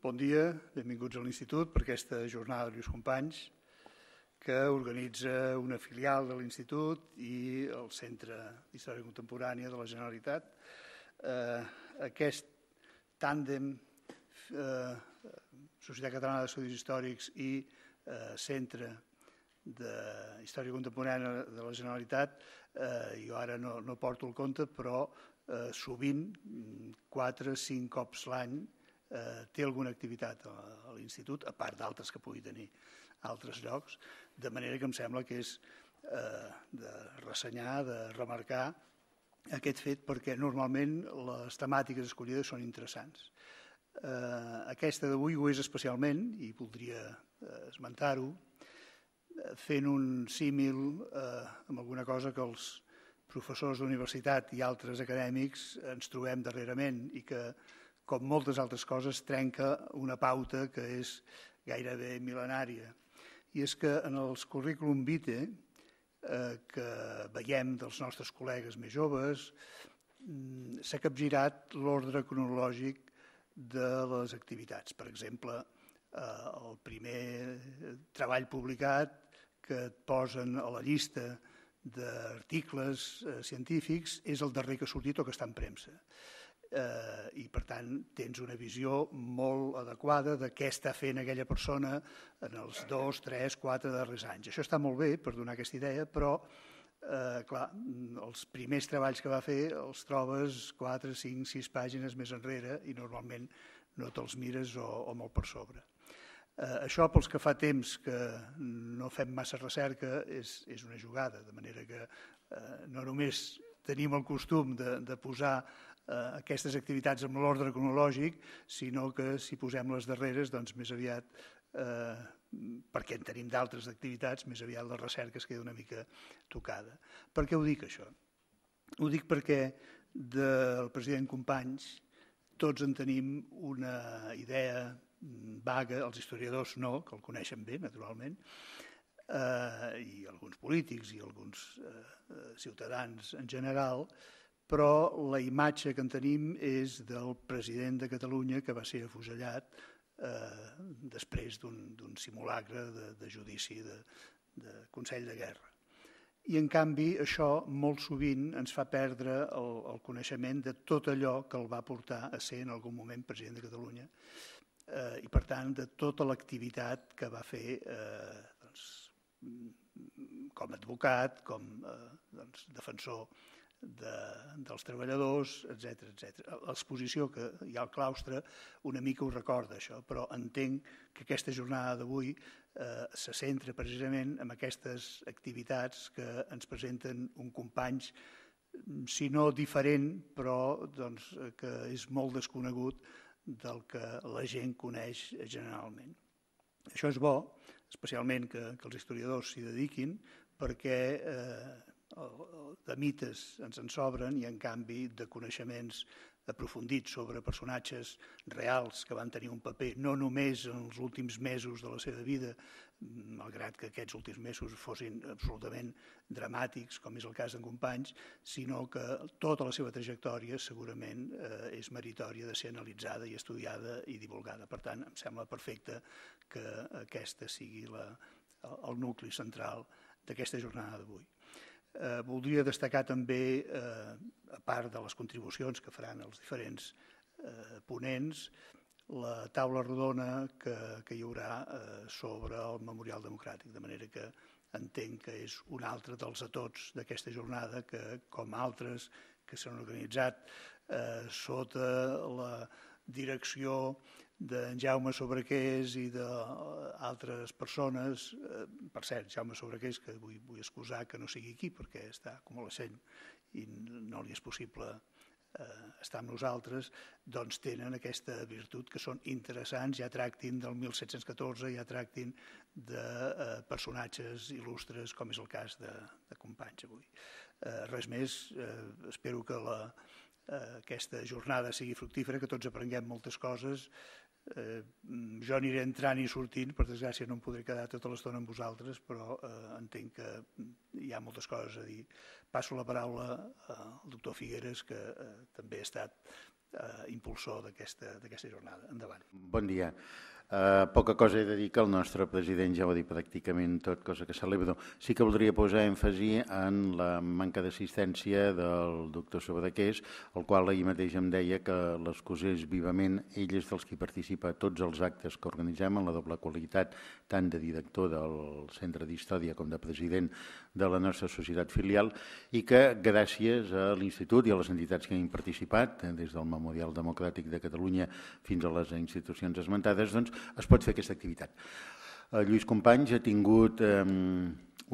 Bon dia, benvinguts a l'Institut per aquesta jornada de Lluís Companys que organitza una filial de l'Institut i el Centre d'Història Contemporània de la Generalitat. Eh, aquest tàndem eh, Societat Catalana d'Estudis Històrics i eh, Centre de Història Contemporània de la Generalitat, eh, jo ara no, no porto el compte, però eh, sovint, 4-5 mm, cops l'any, eh, té alguna activitat a, l'institut, a part d'altres que pugui tenir a altres llocs, de manera que em sembla que és eh, de ressenyar, de remarcar aquest fet perquè normalment les temàtiques escollides són interessants. Eh, aquesta d'avui ho és especialment i voldria eh, esmentar-ho eh, fent un símil eh, amb alguna cosa que els professors d'universitat i altres acadèmics ens trobem darrerament i que com moltes altres coses, trenca una pauta que és gairebé mil·lenària. I és que en els currículum vitae eh, que veiem dels nostres col·legues més joves mm, s'ha capgirat l'ordre cronològic de les activitats. Per exemple, eh, el primer treball publicat que et posen a la llista d'articles eh, científics és el darrer que ha sortit o que està en premsa. Eh, eh, i per tant tens una visió molt adequada de què està fent aquella persona en els dos, tres, quatre darrers anys. Això està molt bé per donar aquesta idea, però eh, clar, els primers treballs que va fer els trobes 4, 5, 6 pàgines més enrere i normalment no te'ls mires o, o molt per sobre. Eh, això, pels que fa temps que no fem massa recerca, és, és una jugada, de manera que eh, no només tenim el costum de, de posar Eh, aquestes activitats amb l'ordre cronològic, sinó que si posem les darreres, doncs més aviat, eh, perquè en tenim d'altres activitats, més aviat la recerca es queda una mica tocada. Per què ho dic, això? Ho dic perquè del president Companys tots en tenim una idea mm, vaga, els historiadors no, que el coneixen bé, naturalment, eh, i alguns polítics i alguns eh, eh ciutadans en general, eh, però la imatge que en tenim és del president de Catalunya que va ser afusellat eh, després d'un simulacre de, de judici de, de Consell de Guerra. I, en canvi, això molt sovint ens fa perdre el, el coneixement de tot allò que el va portar a ser en algun moment president de Catalunya eh, i, per tant, de tota l'activitat que va fer eh, doncs, com a advocat, com eh, doncs, defensor de, dels treballadors, etc etc. L'exposició que hi ha al claustre una mica ho recorda això, però entenc que aquesta jornada d'avui eh, se centra precisament en aquestes activitats que ens presenten un companys, si no diferent, però doncs, que és molt desconegut del que la gent coneix generalment. Això és bo, especialment que, que els historiadors s'hi dediquin, perquè eh, de mites ens en sobren i en canvi de coneixements aprofundits sobre personatges reals que van tenir un paper no només en els últims mesos de la seva vida, malgrat que aquests últims mesos fossin absolutament dramàtics, com és el cas d'en Companys, sinó que tota la seva trajectòria segurament eh, és meritòria de ser analitzada i estudiada i divulgada. Per tant, em sembla perfecte que aquesta sigui la, el nucli central d'aquesta jornada d'avui. Eh, voldria destacar també, eh, a part de les contribucions que faran els diferents eh, ponents, la taula rodona que, que hi haurà eh, sobre el Memorial Democràtic, de manera que entenc que és un altre dels atots d'aquesta jornada que, com altres que s'han organitzat eh, sota la direcció d'en Jaume Sobrequés i d'altres eh, persones, eh, per cert, Jaume Sobrequés, que vull, vull excusar que no sigui aquí perquè està com convalescent i no li és possible eh, estar amb nosaltres, doncs tenen aquesta virtut que són interessants, ja tractin del 1714, ja tractin de eh, personatges il·lustres, com és el cas de, de Companys avui. Eh, res més, eh, espero que la, eh, aquesta jornada sigui fructífera, que tots aprenguem moltes coses, Eh, mm, jo aniré entrant i sortint, per desgràcia no em podré quedar tota l'estona amb vosaltres, però eh, entenc que mm, hi ha moltes coses a dir. Passo la paraula eh, al doctor Figueres, que eh, també ha estat eh, impulsor d'aquesta jornada. Endavant. Bon dia. Eh, poca cosa he de dir que el nostre president ja ho ha dit pràcticament tot, cosa que celebro. Sí que voldria posar èmfasi en la manca d'assistència del doctor Sobrequés, el qual ahir mateix em deia que l'excusés vivament, ell és dels que participa a tots els actes que organitzem en la doble qualitat, tant de director del Centre d'Història com de president de la nostra societat filial, i que gràcies a l'Institut i a les entitats que hem han participat, eh, des del Memorial Democràtic de Catalunya fins a les institucions esmentades, doncs, es pot fer aquesta activitat. El Lluís Companys ha tingut eh,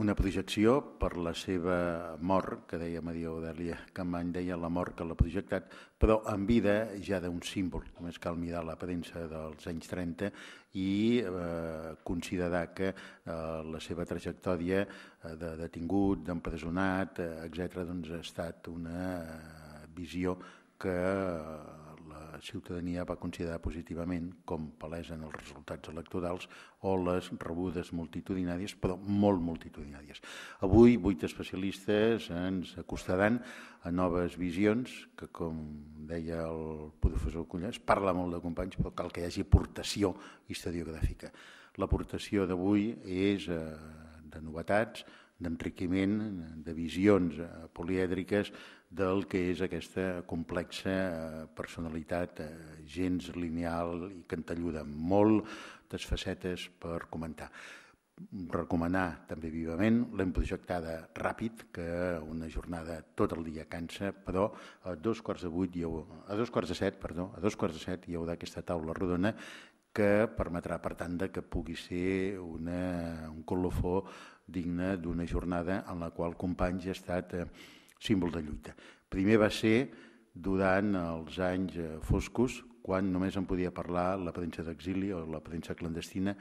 una projecció per la seva mort, que deia Maria Odèlia Campany, deia la mort que l'ha projectat, però en vida ja d'un símbol. Només cal mirar la premsa dels anys 30 i eh, considerar que eh, la seva trajectòria eh, de detingut, d'empresonat, eh, etc., doncs, ha estat una eh, visió que eh, ciutadania va considerar positivament com palesen els resultats electorals o les rebudes multitudinàries, però molt multitudinàries. Avui, vuit especialistes ens acostaran a noves visions, que com deia el professor Cullàs, parla molt de companys, però cal que hi hagi aportació historiogràfica. L'aportació d'avui és eh, de novetats, d'enriquiment, de visions eh, polièdriques, del que és aquesta complexa eh, personalitat eh, gens lineal i cantalluda. Moltes facetes per comentar. Recomanar també vivament, l'hem projectada ràpid, que una jornada tot el dia cansa, però a dos quarts de vuit, heu, a dos quarts de set, perdó, a dos quarts de set hi haurà aquesta taula rodona que permetrà, per tant, de que pugui ser una, un colofó digne d'una jornada en la qual Companys ha estat eh, símbol de lluita. Primer va ser durant els anys eh, foscos, quan només en podia parlar la premsa d'exili o la premsa clandestina,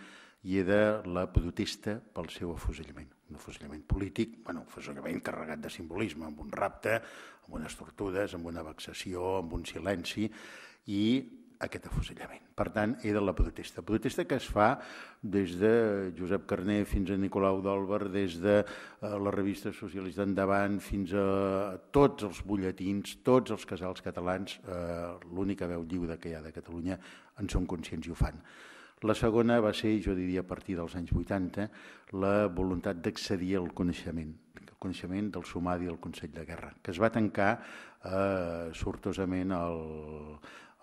i era la protesta pel seu afusellament, un afusellament polític, bueno, un afusellament carregat de simbolisme, amb un rapte, amb unes tortures, amb una vexació, amb un silenci, i aquest afusellament. Per tant, era la protesta. Protesta que es fa des de Josep Carné fins a Nicolau d'Olver, des de eh, la revista Socialista Endavant fins a tots els butlletins, tots els casals catalans, eh, l'única veu lliure que hi ha de Catalunya, en són conscients i ho fan. La segona va ser, jo diria a partir dels anys 80, la voluntat d'accedir al coneixement, el coneixement del sumari del Consell de Guerra, que es va tancar eh, sortosament el,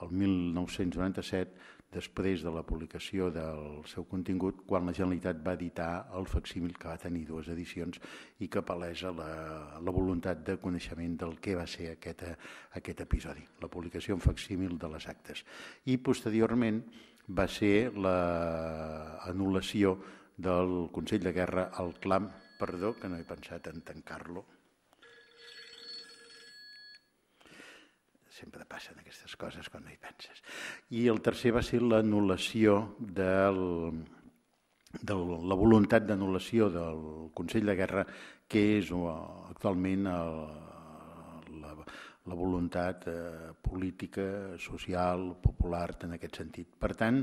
el 1997, després de la publicació del seu contingut, quan la Generalitat va editar el facsímil que va tenir dues edicions i que palesa la, la voluntat de coneixement del que va ser aquest, aquest episodi, la publicació en facsímil de les actes. I posteriorment va ser l'anul·lació la del Consell de Guerra al clam, perdó que no he pensat en tancar-lo, Sempre passen aquestes coses quan no hi penses. I el tercer va ser l'anul·lació del de la voluntat d'anul·lació del Consell de Guerra, que és uh, actualment el, la, la voluntat eh, política, social, popular, en aquest sentit. Per tant,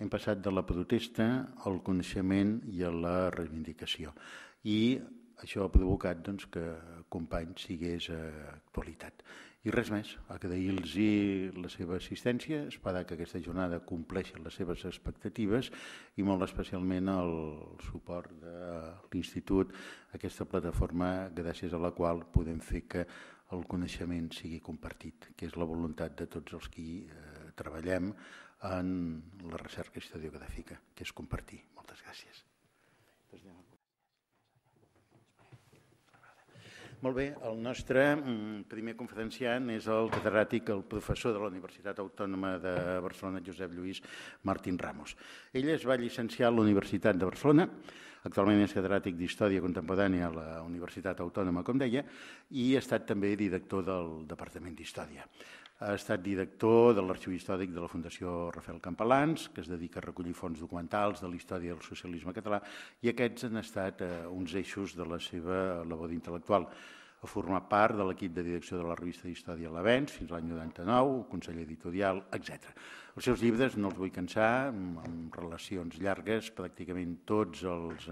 hem passat de la protesta al coneixement i a la reivindicació. I això ha provocat doncs, que Companys sigués eh, actualitat. I res més, agrair-los la seva assistència, esperar que aquesta jornada compleixi les seves expectatives i molt especialment el suport de l'Institut, aquesta plataforma gràcies a la qual podem fer que el coneixement sigui compartit, que és la voluntat de tots els que eh, treballem en la recerca historiogràfica, que és compartir. Moltes gràcies. Molt bé, el nostre mm, primer conferenciant és el catedràtic, el professor de la Universitat Autònoma de Barcelona, Josep Lluís Martín Ramos. Ell es va llicenciar a la Universitat de Barcelona, actualment és catedràtic d'Història Contemporània a la Universitat Autònoma, com deia, i ha estat també director del Departament d'Història. Ha estat director de l'Arxiu Històric de la Fundació Rafael Campalans, que es dedica a recollir fons documentals de la història del socialisme català, i aquests han estat eh, uns eixos de la seva labor intel·lectual. Ha formar part de l'equip de direcció de la revista d'Història L'Avenç fins l'any 99, conseller editorial, etc. Els seus llibres, no els vull cansar, amb relacions llargues, pràcticament tots els,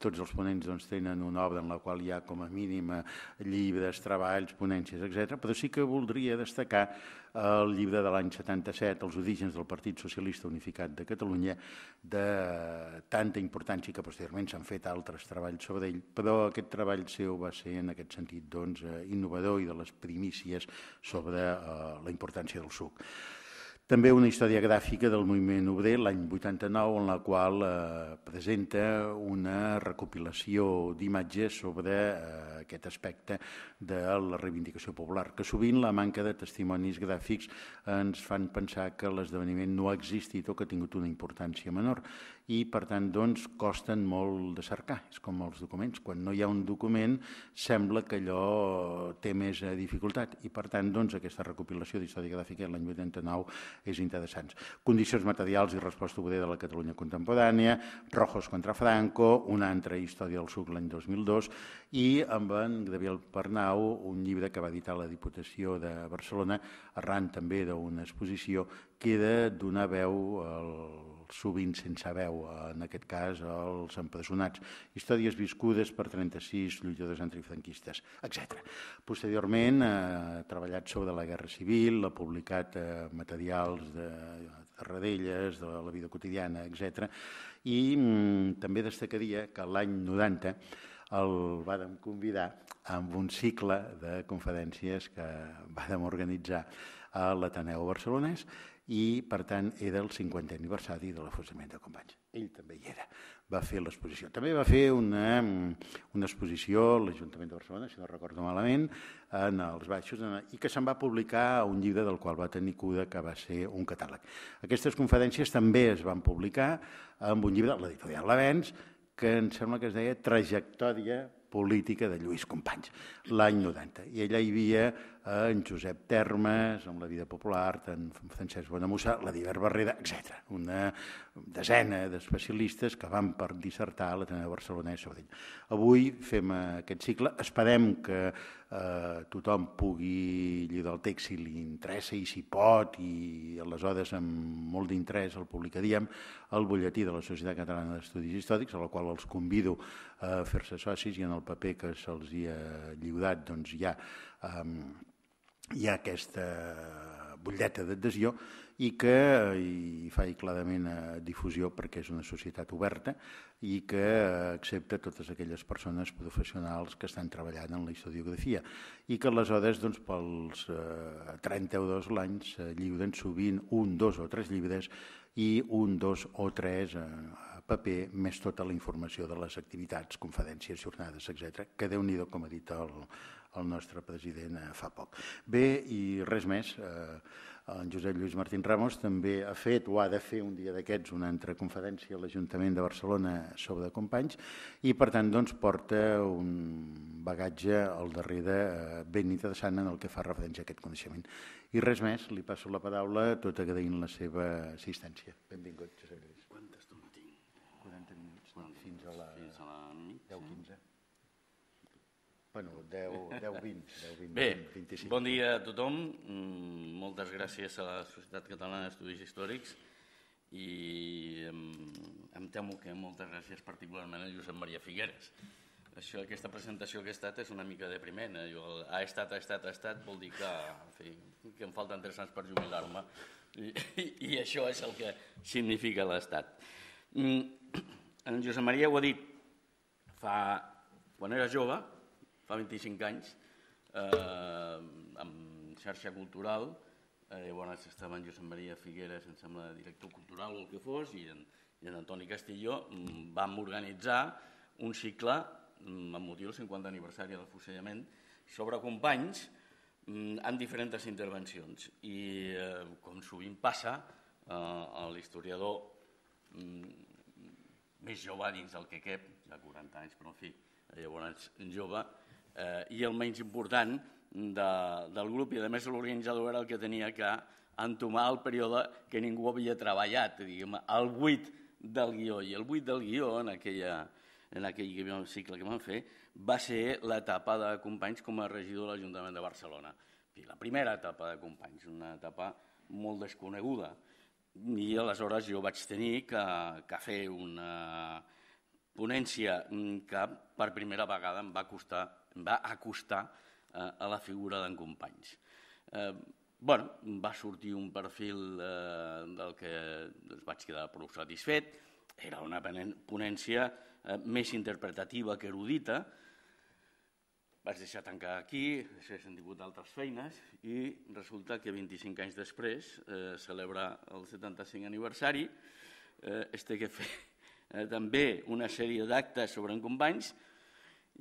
tots els ponents doncs, tenen una obra en la qual hi ha com a mínim eh, llibres, treballs, ponències, etc. Però sí que voldria destacar el llibre de l'any 77, Els orígens del Partit Socialista Unificat de Catalunya, de tanta importància que posteriorment s'han fet altres treballs sobre ell, però aquest treball seu va ser en aquest sentit doncs, eh, innovador i de les primícies sobre eh, la importància del suc. També una història gràfica del moviment obrer l'any 89, en la qual eh, presenta una recopilació d'imatges sobre eh, aquest aspecte de la reivindicació popular, que sovint la manca de testimonis gràfics ens fan pensar que l'esdeveniment no ha existit o que ha tingut una importància menor i, per tant, doncs, costen molt de cercar. És com els documents. Quan no hi ha un document, sembla que allò té més eh, dificultat. I, per tant, doncs, aquesta recopilació d'història gràfica l'any 89 és interessant. Condicions materials i resposta poder de la Catalunya contemporània, Rojos contra Franco, una altra història del suc l'any 2002, i amb en Gabriel Pernau, un llibre que va editar la Diputació de Barcelona, arran també d'una exposició, que era donar veu al sovint sense veu, eh, en aquest cas els empresonats, històries viscudes per 36 lluitadors antifranquistes, etc. Posteriorment eh, ha treballat sobre la Guerra Civil, ha publicat eh, materials de, de Radelles, de la vida quotidiana, etc. I mm, també destacaria que l'any 90 el vàrem convidar amb un cicle de conferències que vàrem organitzar a l'Ateneu Barcelonès i, per tant, era el 50è aniversari de l'afusament de Companys. Ell també hi era, va fer l'exposició. També va fer una, mm, una exposició a l'Ajuntament de Barcelona, si no recordo malament, en els baixos, i que se'n va publicar un llibre del qual va tenir cura, que va ser un catàleg. Aquestes conferències també es van publicar amb un llibre de l'editorial L'Avenç, que em sembla que es deia Trajectòria política de Lluís Companys, l'any 90. I allà hi havia Eh, en Josep Termes, amb la vida popular, en Francesc Bonamussa, la Diver Barrera, etc. Una desena d'especialistes que van per dissertar a de Barcelona i Sabadell. Avui fem aquest cicle. Esperem que eh, tothom pugui llir el text si li interessa i si pot i aleshores amb molt d'interès el publicaríem al butlletí de la Societat Catalana d'Estudis Històrics, a la qual els convido a fer-se socis i en el paper que se'ls hi ha lliurat doncs, hi ha eh, hi ha aquesta butlleta d'adhesió i que hi eh, faci clarament eh, difusió perquè és una societat oberta i que eh, accepta totes aquelles persones professionals que estan treballant en la historiografia i que aleshores doncs, pels 30 euros l'any lliuren sovint un, dos o tres llibres i un, dos o tres a paper, més tota la informació de les activitats, conferències, jornades, etc. que déu nhi com ha dit el, el nostre president eh, fa poc. Bé, i res més. Eh, en Josep Lluís Martín Ramos també ha fet o ha de fer un dia d'aquests una altra conferència a l'Ajuntament de Barcelona sobre companys i per tant doncs, porta un bagatge al darrere eh, ben interessant en el que fa referència a aquest coneixement. I res més, li passo la paraula tot agraint la seva assistència. Benvingut, Josep Lluís. Quanta estona tinc? 40 minuts. 40 minuts. Fins a la, Fins a la nit. 10 Bueno, 10, 10 20, 10, 20, Bé, 25. bon dia a tothom. Mm, moltes gràcies a la Societat Catalana d'Estudis Històrics i em, em temo que moltes gràcies particularment a Josep Maria Figueres. Això, aquesta presentació que ha estat és una mica depriment. Eh? Jo, ha estat, ha estat, ha estat, vol dir que, en fi, que em falten tres anys per jubilar-me I, i, i això és el que significa l'estat. Mm, en Josep Maria ho ha dit fa, quan era jove, fa 25 anys, eh, amb xarxa cultural, eh, llavors estava en Josep Maria Figueres, em sembla, director cultural o el que fos, i en, i en Antoni Castelló mm, vam organitzar un cicle mm, amb motiu del 50 aniversari de l'afusellament sobre companys mm, amb diferents intervencions. I, eh, com sovint passa, eh, l'historiador més jove dins del que cap, de 40 anys, però en fi, llavors jove, eh, i el menys important de, del grup, i a més l'organitzador era el que tenia que entomar el període que ningú havia treballat, diguem, el buit del guió. I el buit del guió en, aquella, en aquell cicle que van fer va ser l'etapa de Companys com a regidor de l'Ajuntament de Barcelona. I la primera etapa de Companys, una etapa molt desconeguda. I aleshores jo vaig tenir que, que fer una ponència que per primera vegada em va costar em va acostar eh, a la figura d'en Companys. Eh, bueno, va sortir un perfil eh, del que doncs, vaig quedar prou satisfet, era una ponència eh, més interpretativa que erudita, vaig deixar tancar aquí, he sentit tingut altres feines, i resulta que 25 anys després eh, celebra el 75 aniversari, eh, es té que fer eh, també una sèrie d'actes sobre en companys,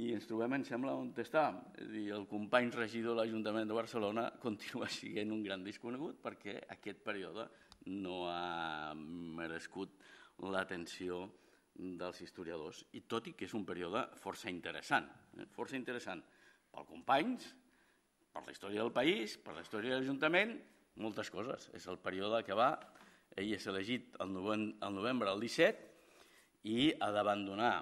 i ens trobem, em sembla, on està. És dir, el company regidor de l'Ajuntament de Barcelona continua sent un gran desconegut perquè aquest període no ha merescut l'atenció dels historiadors, i tot i que és un període força interessant, eh? força interessant pel companys, per la història del país, per la història de l'Ajuntament, moltes coses. És el període que va, ell és elegit el novembre, el novembre del 17 i ha d'abandonar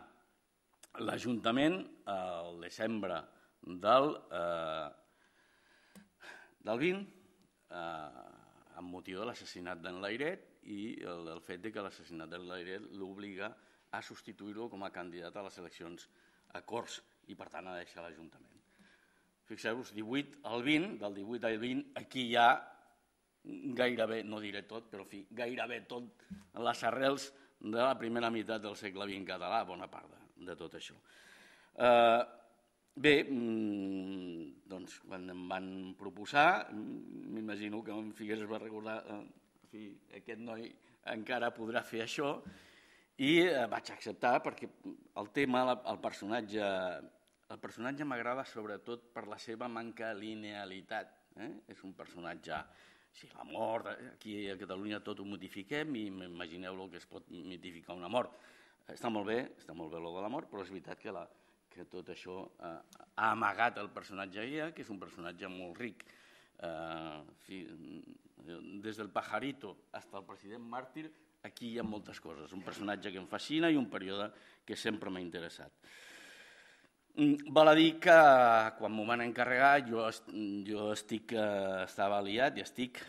l'Ajuntament, el desembre del, eh, del 20, eh, amb motiu de l'assassinat d'en Lairet i el, el fet de que l'assassinat d'en Lairet l'obliga a substituir-lo com a candidat a les eleccions a Corts i, per tant, a deixar l'Ajuntament. Fixeu-vos, 18 al 20, del 18 al 20, aquí hi ha gairebé, no diré tot, però fi, gairebé tot les arrels de la primera meitat del segle XX català, bona part de, de tot això. Eh, bé, mm, doncs, quan em van proposar, mm, m'imagino que en Figueres va recordar eh, fi, aquest noi encara podrà fer això, i eh, vaig acceptar perquè el tema, el personatge, el personatge m'agrada sobretot per la seva manca de linealitat. Eh? És un personatge si la mort, eh, aquí a Catalunya tot ho modifiquem i imagineu el que es pot modificar una mort. Està molt bé, està molt bé l'O de l'amor, però és veritat que, la, que tot això eh, ha amagat el personatge Guia, que és un personatge molt ric. Eh, fi, des del pajarito fins al president màrtir, aquí hi ha moltes coses. Un personatge que em fascina i un període que sempre m'ha interessat. Mm, val a dir que quan m'ho van encarregar jo, jo estic, eh, estava aliat i estic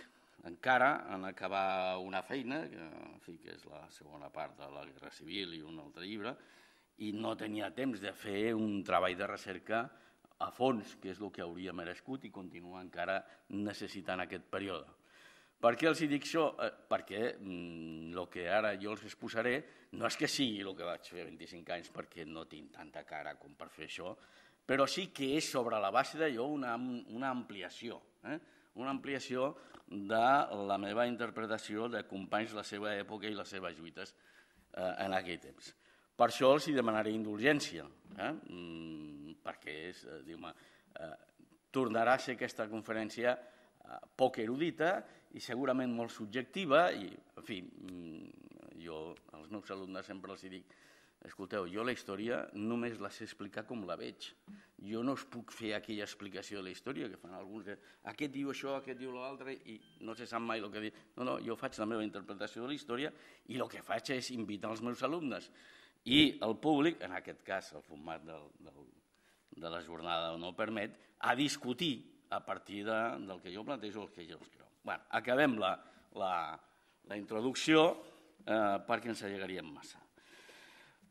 encara en acabar una feina, que, en fi, que és la segona part de la Guerra Civil i un altre llibre, i no tenia temps de fer un treball de recerca a fons, que és el que hauria merescut i continua encara necessitant aquest període. Per què els hi dic això? Eh, perquè el mm, que ara jo els exposaré no és que sigui el que vaig fer 25 anys, perquè no tinc tanta cara com per fer això, però sí que és sobre la base d'allò una, una ampliació. Eh? una ampliació de la meva interpretació de companys, de la seva època i les seves lluites eh, en aquell temps. Per això els hi demanaré indulgència, eh? mm, perquè és, eh, diu-me, eh, tornarà a ser aquesta conferència eh, poc erudita i segurament molt subjectiva, i, en fi, mm, jo als meus alumnes sempre els dic Escolteu, jo la història només la sé explicar com la veig. Jo no us puc fer aquella explicació de la història que fan alguns aquest diu això, aquest diu l'altre i no se sap mai el que diu. No, no, jo faig la meva interpretació de la història i el que faig és invitar els meus alumnes i el públic, en aquest cas el format del, del, de la jornada no permet, a discutir a partir de, del que jo plantejo o el que jo creu. Bueno, acabem la, la, la introducció eh, perquè ens allegaríem massa.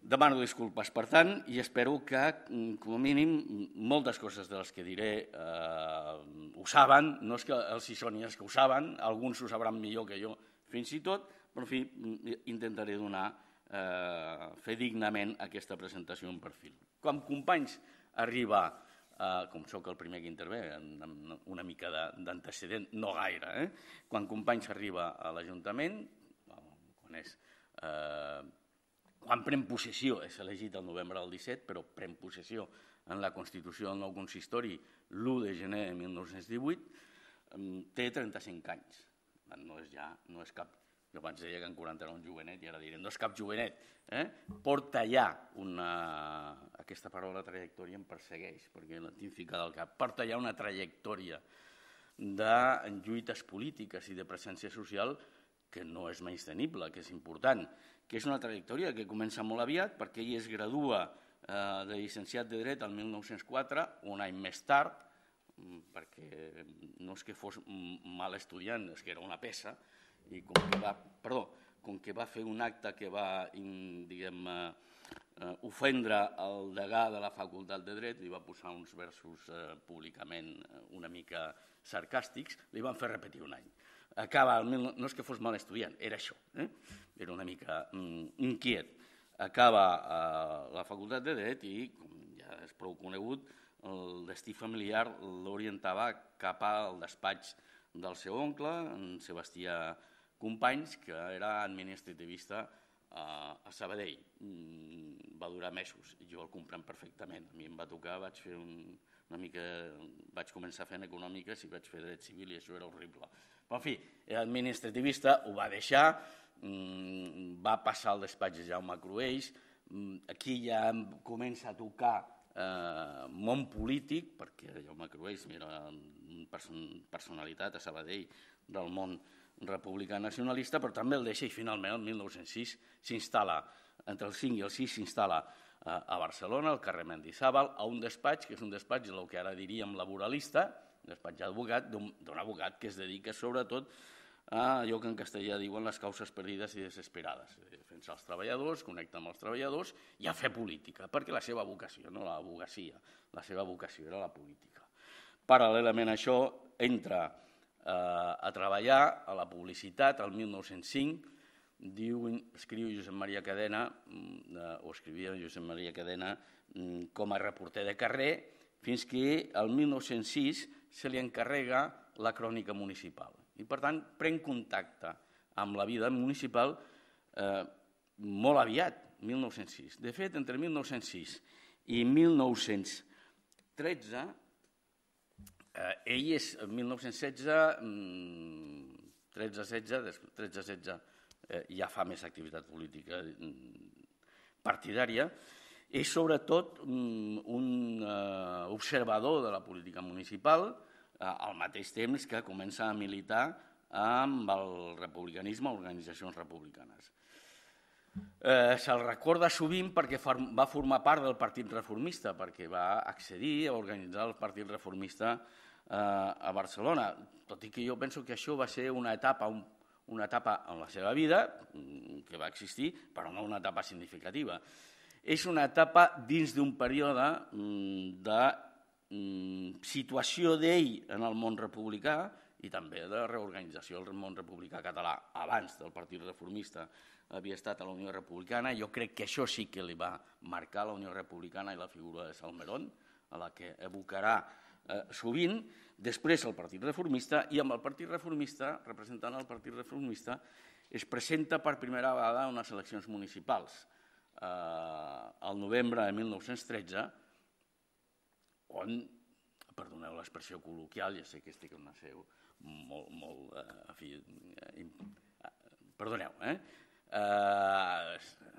Demano disculpes, per tant, i espero que, mm, com a mínim, mm, moltes coses de les que diré eh, ho saben, no és que els hi són, els que ho saben, alguns ho sabran millor que jo fins i tot, però, en fi, mm, intentaré donar, eh, fer dignament aquesta presentació en perfil. Com companys arriba, eh, com sóc el primer que intervé, amb una mica d'antecedent, no gaire, eh? quan companys arriba a l'Ajuntament, quan és eh, quan pren possessió, és elegit el novembre del 17, però pren possessió en la Constitució del nou consistori l'1 de gener de 1918, té 35 anys. No és ja, no és cap... Jo abans deia que en 40 era un jovenet i ara diré, no és cap jovenet. Eh? Porta ja una... Aquesta paraula trajectòria em persegueix, perquè la tinc ficada al cap. Porta ja una trajectòria de lluites polítiques i de presència social que no és menys tenible, que és important, que és una trajectòria que comença molt aviat perquè ell es gradua eh, de llicenciat de dret al 1904, un any més tard, mm, perquè no és que fos mal estudiant, és que era una peça, i com que va, perdó, com que va fer un acte que va, diguem, eh, eh, ofendre el degà de la Facultat de Dret, li va posar uns versos eh, públicament eh, una mica sarcàstics, li van fer repetir un any acaba, el, no és que fos mal estudiant, era això, eh? era una mica mm, inquiet. Acaba eh, la facultat de dret i, com ja és prou conegut, el destí familiar l'orientava cap al despatx del seu oncle, en Sebastià Companys, que era administrativista eh, a Sabadell. Mm, va durar mesos, jo el compren perfectament. A mi em va tocar, vaig fer un, una mica... Vaig començar fent econòmiques i vaig fer dret civil i això era horrible però, en fi, era administrativista, ho va deixar, mmm, va passar al despatx de Jaume Cruells, mm, aquí ja comença a tocar eh, món polític, perquè Jaume Cruells era personalitat a Sabadell del món republicà nacionalista, però també el deixa i finalment el 1906 s'instal·la, entre el 5 i el 6 s'instal·la eh, a Barcelona, al carrer Mendizábal, a un despatx, que és un despatx del que ara diríem laboralista, despatxar d'advocat, d'un advocat que es dedica sobretot a allò que en castellà diuen les causes perdides i desesperades, defensar els treballadors, connectar amb els treballadors i a fer política, perquè la seva vocació, no abogacia, la seva vocació era la política. Paral·lelament a això, entra eh, a treballar a la publicitat el 1905, diu, escriu Josep Maria Cadena, mm, eh, o escrivia Josep Maria Cadena mm, com a reporter de carrer, fins que el 1906 se li encarrega la crònica municipal. I, per tant, pren contacte amb la vida municipal eh, molt aviat, 1906. De fet, entre 1906 i 1913, eh, ell és 1916, 13-16, 13-16 eh, ja fa més activitat política mm, partidària, és sobretot mm, un, un uh, eh, observador de la política municipal, uh, al mateix temps que comença a militar amb el republicanisme, organitzacions republicanes. Eh, Se'l recorda sovint perquè va formar part del Partit Reformista, perquè va accedir a organitzar el Partit Reformista eh, a Barcelona, tot i que jo penso que això va ser una etapa, un, una etapa en la seva vida, mm, que va existir, però no una etapa significativa és una etapa dins d'un període mm, de mm, situació d'ell en el món republicà i també de reorganització del món republicà català. Abans del Partit Reformista havia estat a la Unió Republicana, jo crec que això sí que li va marcar la Unió Republicana i la figura de Salmerón, a la que evocarà eh, sovint, després el Partit Reformista, i amb el Partit Reformista, representant el Partit Reformista, es presenta per primera vegada a unes eleccions municipals, eh, al novembre de 1913, on, perdoneu l'expressió col·loquial, ja sé que estic en una seu molt, molt eh, en fi, eh, eh perdoneu, eh? eh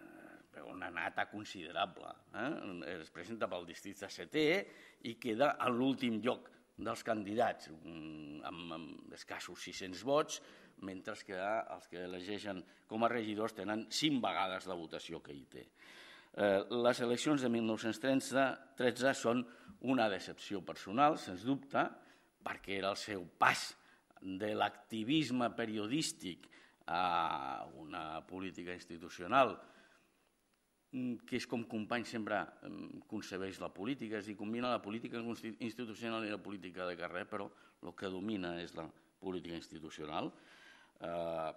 una nata considerable. Eh? Es presenta pel districte CT i queda en l'últim lloc dels candidats, mm, amb, amb escassos 600 vots, mentre que els que elegeixen com a regidors tenen cinc vegades la votació que hi té. Eh, les eleccions de 1913 són una decepció personal, sens dubte, perquè era el seu pas de l'activisme periodístic a una política institucional mm, que és com Company sempre mm, concebeix la política, és a dir, combina la política institucional i la política de carrer, però el que domina és la política institucional eh,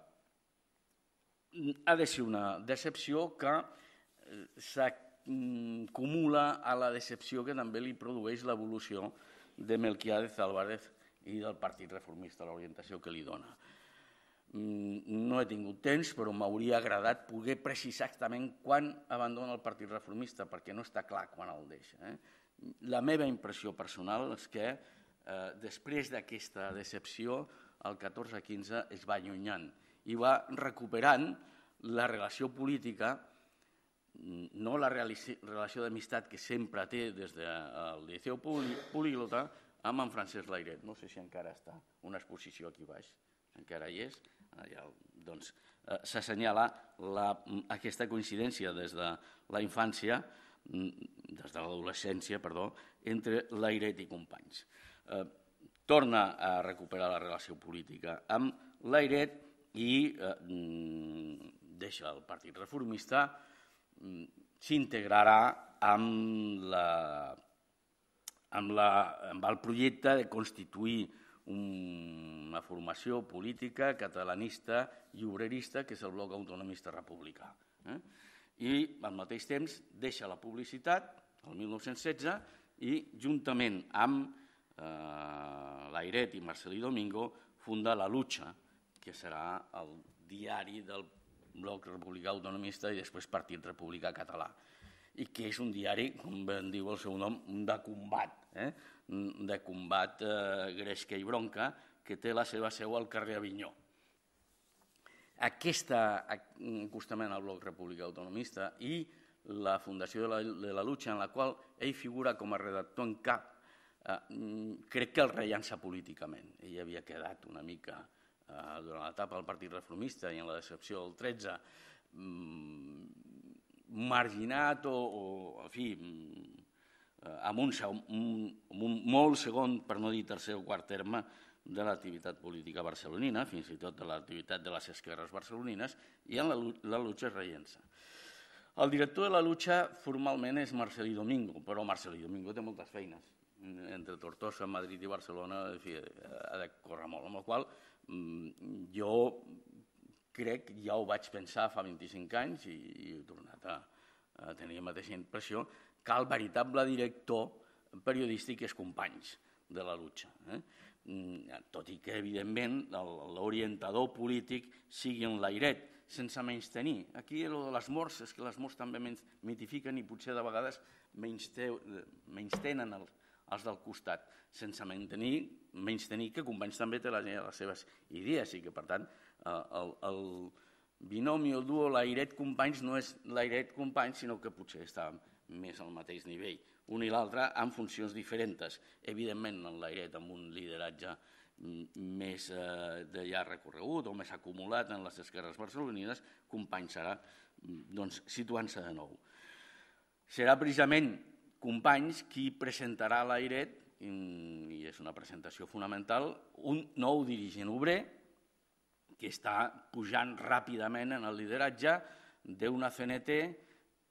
ha de ser una decepció que eh, s'acumula a la decepció que també li produeix l'evolució de Melquiades Álvarez i del Partit Reformista, l'orientació que li dona. Mm, no he tingut temps, però m'hauria agradat poder precisar exactament quan abandona el Partit Reformista, perquè no està clar quan el deixa. Eh? La meva impressió personal és que eh, després d'aquesta decepció el 14-15 es va allunyant i va recuperant la relació política, no la relació d'amistat que sempre té des del Liceu Políglota amb en Francesc Lairet. No sé si encara està una exposició aquí baix, encara hi és. Allà, ah, doncs, eh, s'assenyala aquesta coincidència des de la infància, mm, des de l'adolescència, perdó, entre Lairet i companys. Eh, torna a recuperar la relació política amb l'Airet i eh, mm, deixa el Partit Reformista, mm, s'integrarà amb, la, amb, la, amb el projecte de constituir una formació política catalanista i obrerista que és el bloc autonomista republicà. Eh? I al mateix temps deixa la publicitat, el 1916, i juntament amb Eh, lairet i Marcelí Domingo, funda La Lucha, que serà el diari del bloc republicà autonomista i després Partit Republicà Català i que és un diari, com ben diu el seu nom, de combat, eh? de combat eh, gresca i bronca, que té la seva seu al carrer Avinyó. Aquesta, acostament al bloc republicà autonomista i la Fundació de la, de la Lucha, en la qual ell figura com a redactor en cap Eh, mm, crec que el rellança políticament. Ell havia quedat una mica eh, durant l'etapa del Partit Reformista i en la decepció del 13 mm, marginat o, o en fi, mm, eh, amb un, amb un molt segon, per no dir tercer o quart terme, de l'activitat política barcelonina, fins i tot de l'activitat de les esquerres barcelonines, i en la, la Lutxa Reyensa. El director de la lucha formalment és Marcelí Domingo, però Marcelí Domingo té moltes feines entre Tortosa, Madrid i Barcelona, en fi, ha de córrer molt, amb la qual jo crec, ja ho vaig pensar fa 25 anys i, i he tornat a, a tenir la mateixa impressió, que el veritable director periodístic és Companys de la lucha. Eh? Mm, tot i que, evidentment, l'orientador polític sigui en l'airet, sense menys tenir. Aquí el de les morts, és que les morts també mitifiquen i potser de vegades menys, tenen els, els del costat, sense mantenir, menys tenir que convenç també té les, seves idees i que, per tant, eh, el, el binomi o duo Lairet-Companys no és Lairet-Companys, sinó que potser està més al mateix nivell. Un i l'altre amb funcions diferents. Evidentment, Lairet amb un lideratge mm, més eh, de ja recorregut o més acumulat en les esquerres barcelonines, Companys serà mm, doncs, situant-se de nou. Serà precisament Companys, qui presentarà a l'Airet, i és una presentació fonamental, un nou dirigent obrer que està pujant ràpidament en el lideratge d'una CNT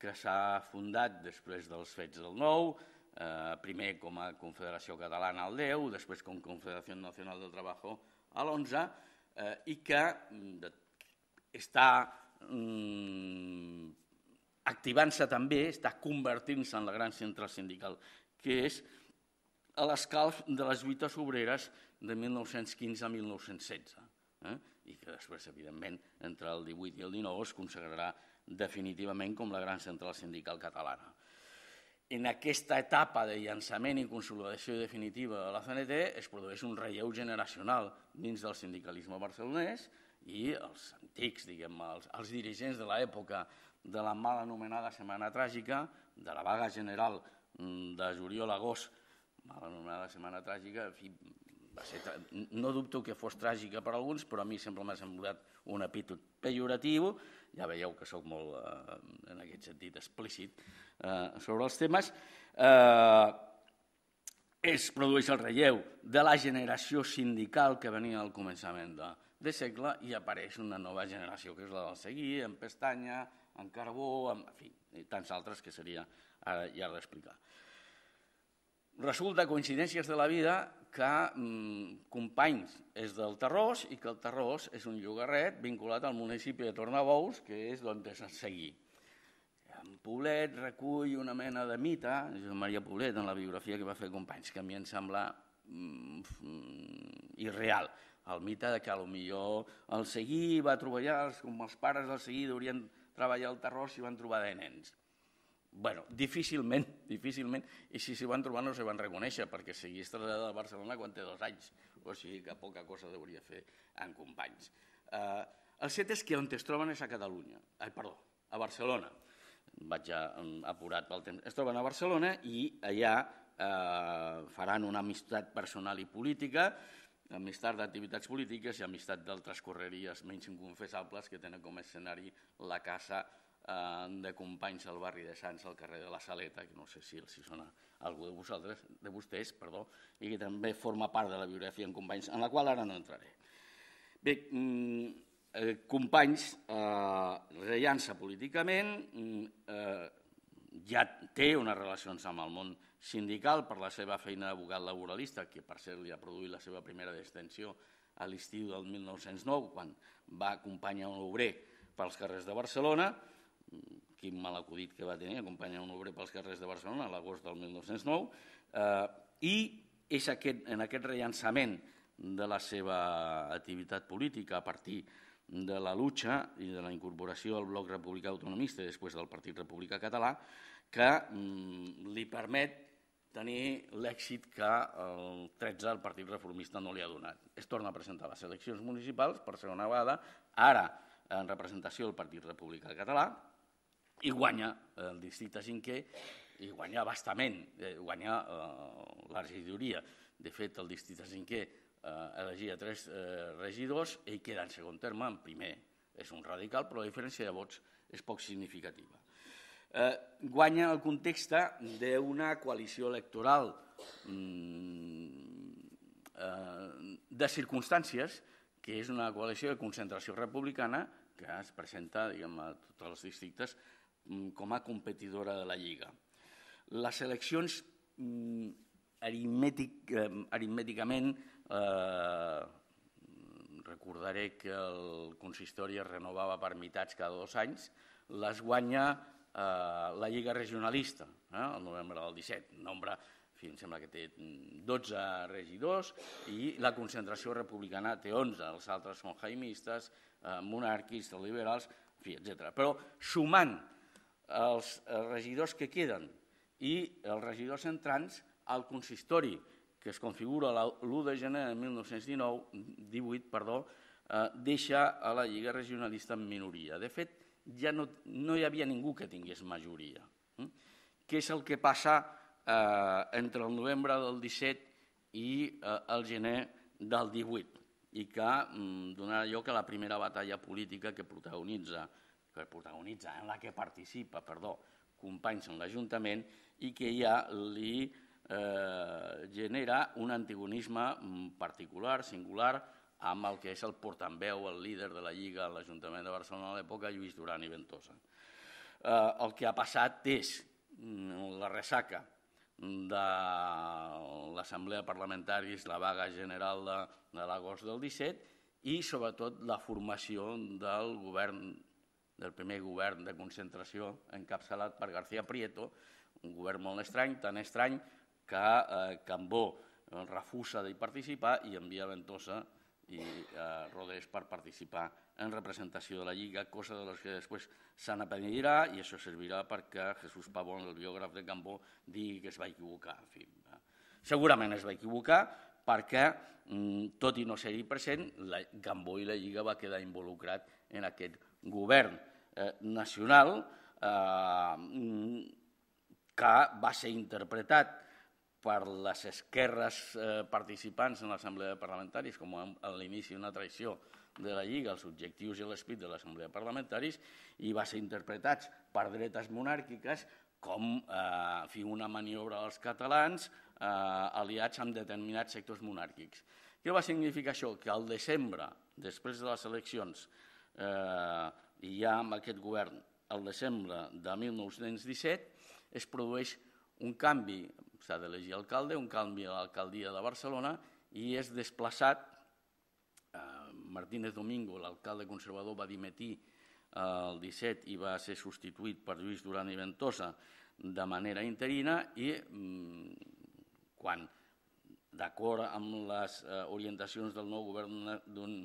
que s'ha fundat després dels fets del nou, eh, primer com a Confederació Catalana al 10, després com a Confederació Nacional del Trabajo a l'11, eh, i que mm, de, està mm, activant-se també, està convertint-se en la gran central sindical, que és a l'escalf de les lluites obreres de 1915 a 1916, eh? i que després, evidentment, entre el 18 i el 19 es consagrarà definitivament com la gran central sindical catalana. En aquesta etapa de llançament i consolidació definitiva de la CNT es produeix un relleu generacional dins del sindicalisme barcelonès i els antics, diguem, els, els dirigents de l'època, de la mal anomenada Setmana Tràgica, de la vaga general mm, de juliol a agost, mal anomenada Setmana Tràgica, en fi, va ser, no dubto que fos tràgica per alguns, però a mi sempre m'ha semblat un epítot pejoratiu, ja veieu que sóc molt, eh, en aquest sentit, explícit eh, sobre els temes, eh, es produeix el relleu de la generació sindical que venia al començament de, de segle i apareix una nova generació, que és la del Seguí, en Pestanya, en carbó, en, en fi, i tants altres que seria ara ja d'explicar. Resulta, coincidències de la vida, que mm, Companys és del Terrós i que el Terrós és un llogarret vinculat al municipi de Tornabous, que és d'on és seguir. En Poblet recull una mena de mita, Josep Maria Poblet, en la biografia que va fer Companys, que a mi em sembla mm, mm irreal. El mite de que millor el seguir va trobar se com els pares del seguir haurien treballar al terror s'hi van trobar de nens. bueno, difícilment, difícilment, i si s'hi van trobar no s'hi van reconèixer, perquè seguís traslladat a Barcelona quan té dos anys, o sigui que poca cosa deuria fer en companys. Eh, el set és que on es troben és a Catalunya, ai, perdó, a Barcelona. Vaig ja apurat pel temps. Es troben a Barcelona i allà eh, faran una amistat personal i política, amistat d'activitats polítiques i amistat d'altres correries menys inconfessables que tenen com a escenari la casa eh, de companys al barri de Sants, al carrer de la Saleta, que no sé si els si sona algú de vosaltres, de vostès, perdó, i que també forma part de la biografia en companys, en la qual ara no entraré. Bé, mm, eh, companys eh, rellança políticament, mm, eh, ja té unes relacions amb el món sindical per la seva feina d'abogat laboralista, que per cert li ha produït la seva primera distensió a l'estiu del 1909, quan va acompanyar un obrer pels carrers de Barcelona, mm, quin mal acudit que va tenir, acompanyar un obrer pels carrers de Barcelona a l'agost del 1909, eh, i és aquest, en aquest rellançament de la seva activitat política a partir de la lucha i de la incorporació al bloc republicà autonomista i després del Partit Republicà Català, que mm, li permet tenir l'èxit que el 13 el Partit Reformista no li ha donat. Es torna a presentar a les eleccions municipals per segona vegada, ara en representació del Partit Republicà Català, i guanya el districte cinquè i guanya bastament, eh, guanya eh, la regidoria. De fet, el districte cinquè eh, elegia tres eh, regidors i queda en segon terme en primer. És un radical, però la diferència de vots és poc significativa. Eh, guanya el context d'una coalició electoral mm, eh, de circumstàncies, que és una coalició de concentració republicana que es presenta diguem, a tots els districtes mm, com a competidora de la Lliga. Les eleccions mm, eh, aritmèticament eh, recordaré que el consistori es renovava per mitats cada dos anys, les guanya Eh, la Lliga Regionalista, eh, el novembre del 17, nombre, en fi, em sembla que té 12 regidors, i la concentració republicana té 11, els altres són jaimistes, eh, monarquis, liberals, en fi, etc. Però sumant els eh, regidors que queden i els regidors entrants al consistori, que es configura l'1 de gener de 1919, 18, perdó, eh, deixa a la Lliga Regionalista en minoria. De fet, ja no, no hi havia ningú que tingués majoria. Hm? Què és el que passa eh, entre el novembre del 17 i eh, el gener del 18 i que mm, donarà lloc a la primera batalla política que protagonitza, que protagonitza, en la que participa, perdó, companys en l'Ajuntament i que ja li eh, genera un antagonisme mm, particular, singular, amb el que és el portaveu, el líder de la Lliga a l'Ajuntament de Barcelona a l'època, Lluís Duran i Ventosa. Eh, el que ha passat és mm, la ressaca de l'Assemblea Parlamentària, la vaga general de, de l'agost del 17 i, sobretot, la formació del govern del primer govern de concentració encapçalat per García Prieto, un govern molt estrany, tan estrany que eh, Cambó refusa d'hi participar i envia Ventosa i a eh, Rodés per participar en representació de la Lliga, cosa de les que després se n'apenirà i això servirà perquè Jesús Pavón, el biògraf de Gambó, digui que es va equivocar. En fi, eh. segurament es va equivocar perquè, mm, tot i no ser-hi present, la, Gambó i la Lliga va quedar involucrat en aquest govern eh, nacional eh, mm, que va ser interpretat per les esquerres eh, participants en l'Assemblea de Parlamentaris, com a l'inici una traïció de la Lliga, els objectius i l'espit de l'Assemblea de Parlamentaris, i va ser interpretats per dretes monàrquiques com eh, una maniobra dels catalans eh, aliats amb determinats sectors monàrquics. Què va significar això? Que al desembre, després de les eleccions, eh, i ja amb aquest govern, al desembre de 1917, es produeix un canvi s'ha d'elegir alcalde, un canvi a l'alcaldia de Barcelona i és desplaçat. Eh, Martínez Domingo, l'alcalde conservador, va dimetir eh, el 17 i va ser substituït per Lluís Duran i Ventosa de manera interina i mm, quan d'acord amb les eh, orientacions del nou govern d'un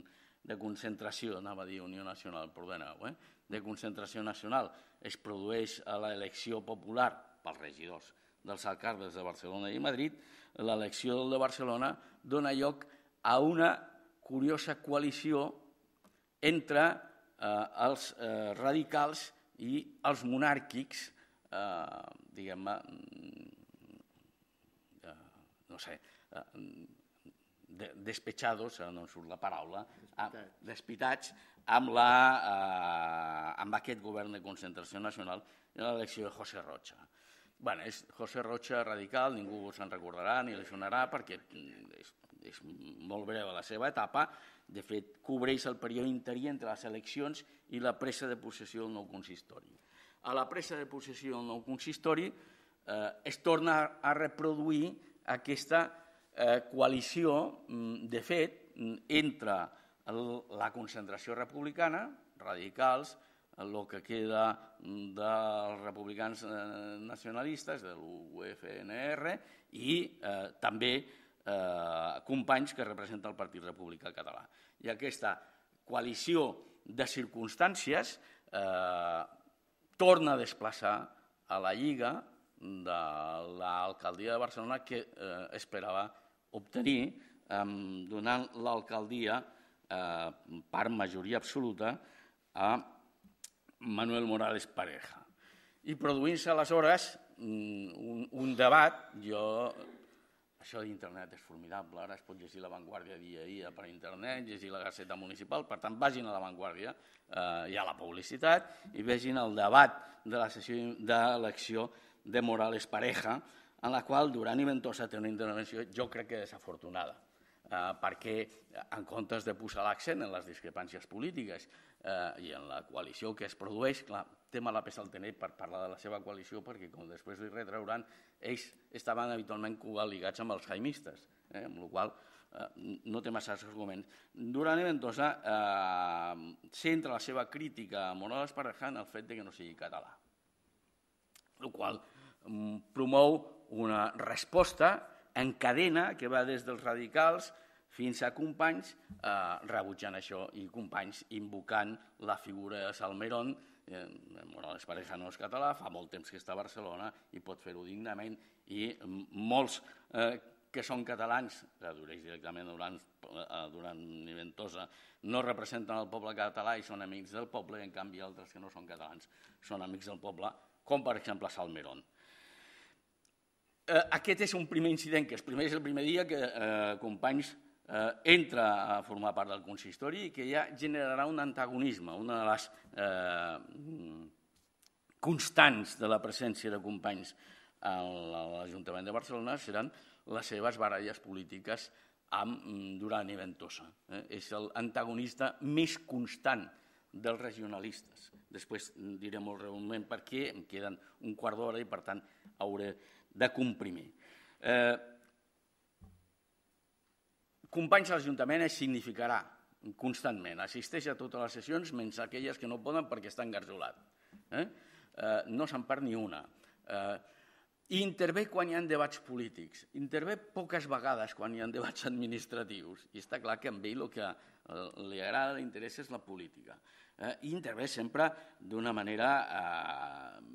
de concentració, anava a dir Unió Nacional, perdoneu, eh? de concentració nacional, es produeix a l'elecció popular pels regidors dels alcaldes de Barcelona i Madrid, l'elecció del de Barcelona dona lloc a una curiosa coalició entre eh, els eh, radicals i els monàrquics, eh, diguem-ne, eh, no sé, eh, de, despetxados, no surt la paraula, a, ah, despitats, amb, la, eh, amb aquest govern de concentració nacional i l'elecció de José Rocha bueno, és José Rocha Radical, ningú se'n recordarà ni li sonarà perquè és, és molt breu a la seva etapa, de fet, cobreix el període interí entre les eleccions i la pressa de possessió del nou consistori. A la pressa de possessió del nou consistori eh, es torna a reproduir aquesta eh, coalició, mm, de fet, mm, entre el, la concentració republicana, radicals, el que queda mm, dels republicans eh, nacionalistes, de l'UFNR, i eh, també eh, companys que representa el Partit Republicà Català. I aquesta coalició de circumstàncies eh, torna a desplaçar a la Lliga de l'alcaldia de Barcelona que eh, esperava obtenir eh, donant l'alcaldia eh, per majoria absoluta a Manuel Morales Pareja. I produint-se aleshores mm, un, un debat, jo... Això d'internet és formidable, ara es pot llegir La Vanguardia dia a dia per internet, llegir la Gaceta Municipal, per tant, vagin a La Vanguardia, eh, i a la publicitat, i vegin el debat de la sessió d'elecció de Morales Pareja, en la qual Duran i Ventosa té una intervenció, jo crec que desafortunada, eh, perquè en comptes de posar l'accent en les discrepàncies polítiques, eh, i en la coalició que es produeix, clar, té mala peça el TNE per parlar de la seva coalició, perquè com després li retrauran, ells estaven habitualment coaligats amb els jaimistes, eh, amb la qual eh, no té massa arguments. Durant i Ventosa eh, centra la seva crítica a Morales Paraján el fet de que no sigui català, el qual mm, promou una resposta en cadena que va des dels radicals fins a Companys eh, rebutjant això i Companys invocant la figura de Salmerón, eh, Morales Pareja no és català, fa molt temps que està a Barcelona i pot fer-ho dignament i molts eh, que són catalans, que d'Ureix directament durant, eh, durant Ventosa, no representen el poble català i són amics del poble, i en canvi altres que no són catalans són amics del poble, com per exemple Salmerón. Eh, aquest és un primer incident, que és, primer, és el primer dia que eh, Companys eh, entra a formar part del consistori i que ja generarà un antagonisme, una de les eh, constants de la presència de companys a l'Ajuntament de Barcelona seran les seves baralles polítiques amb mm, Duran i Ventosa. Eh? És l'antagonista més constant dels regionalistes. Després mm, diré molt realment per què, em queden un quart d'hora i per tant hauré de comprimir. Eh, Companys de l'Ajuntament es significarà constantment. Assisteix a totes les sessions, menys aquelles que no poden perquè està engarjolat. Eh? Eh, no se'n part ni una. Eh, intervé quan hi ha debats polítics, intervé poques vegades quan hi ha debats administratius, i està clar que a ell el que eh, li agrada, li interessa, és la política. Eh, I intervé sempre d'una manera eh,